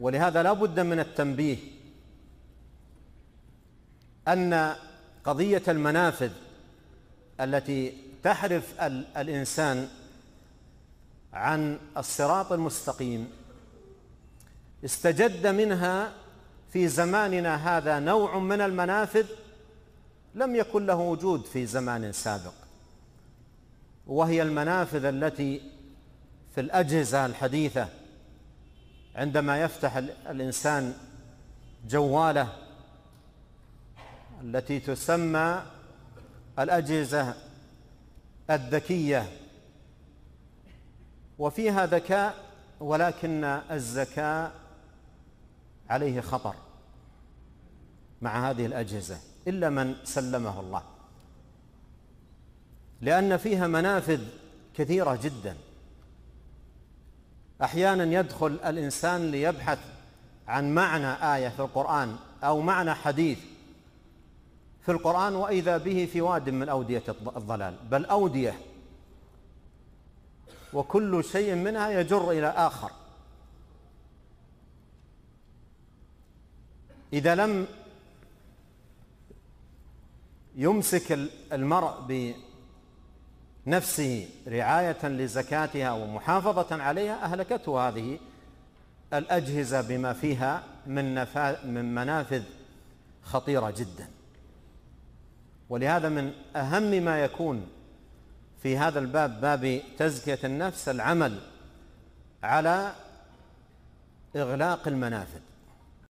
ولهذا لا بد من التنبيه أن قضية المنافذ التي تحرف الإنسان عن الصراط المستقيم استجد منها في زماننا هذا نوع من المنافذ لم يكن له وجود في زمان سابق وهي المنافذ التي في الأجهزة الحديثة عندما يفتح الإنسان جواله التي تسمى الأجهزة الذكية وفيها ذكاء ولكن الذكاء عليه خطر مع هذه الأجهزة إلا من سلمه الله لأن فيها منافذ كثيرة جداً احيانا يدخل الانسان ليبحث عن معنى ايه في القران او معنى حديث في القران واذا به في واد من اوديه الضلال بل اوديه وكل شيء منها يجر الى اخر اذا لم يمسك المرء نفسه رعاية لزكاتها ومحافظة عليها أهلكته هذه الأجهزة بما فيها من, نفا من منافذ خطيرة جدا ولهذا من أهم ما يكون في هذا الباب باب تزكية النفس العمل على إغلاق المنافذ